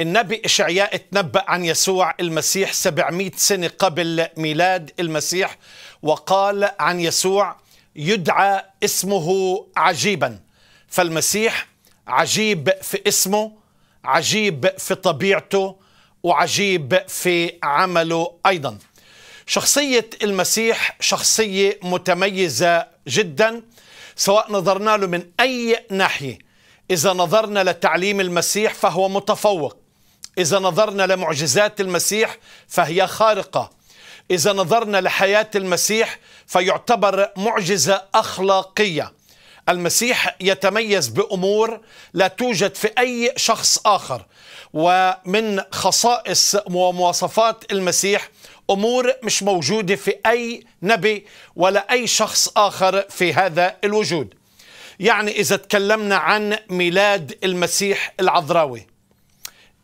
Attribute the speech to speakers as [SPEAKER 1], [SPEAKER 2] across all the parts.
[SPEAKER 1] النبي إشعياء تنبأ عن يسوع المسيح 700 سنة قبل ميلاد المسيح وقال عن يسوع يدعى اسمه عجيبا فالمسيح عجيب في اسمه عجيب في طبيعته وعجيب في عمله أيضا شخصية المسيح شخصية متميزة جدا سواء نظرنا له من أي ناحية إذا نظرنا لتعليم المسيح فهو متفوق إذا نظرنا لمعجزات المسيح فهي خارقة إذا نظرنا لحياة المسيح فيعتبر معجزة أخلاقية المسيح يتميز بأمور لا توجد في أي شخص آخر ومن خصائص ومواصفات المسيح امور مش موجوده في اي نبي ولا اي شخص اخر في هذا الوجود يعني اذا تكلمنا عن ميلاد المسيح العذراوي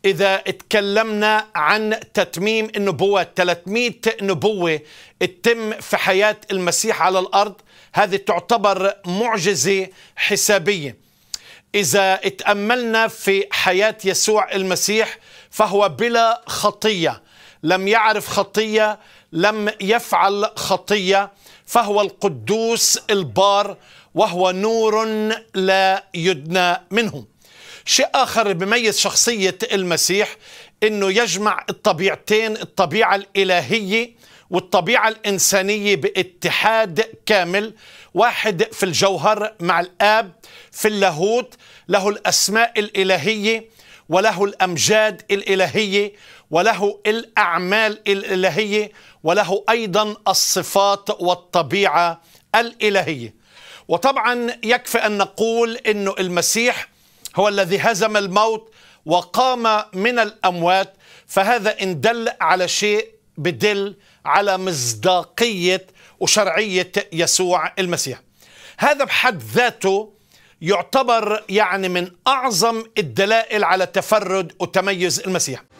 [SPEAKER 1] إذا تكلمنا عن تتميم النبوة 300 نبوة تتم في حياة المسيح على الأرض هذه تعتبر معجزة حسابية إذا تاملنا في حياة يسوع المسيح فهو بلا خطية لم يعرف خطية لم يفعل خطية فهو القدوس البار وهو نور لا يدنى منه شيء آخر بميز شخصية المسيح أنه يجمع الطبيعتين الطبيعة الإلهية والطبيعة الإنسانية باتحاد كامل واحد في الجوهر مع الآب في اللاهوت له الأسماء الإلهية وله الأمجاد الإلهية وله الأعمال الإلهية وله أيضا الصفات والطبيعة الإلهية وطبعا يكفي أن نقول أن المسيح هو الذي هزم الموت وقام من الأموات فهذا إن دل على شيء بدل على مصداقية وشرعية يسوع المسيح هذا بحد ذاته يعتبر يعني من أعظم الدلائل على تفرد وتميز المسيح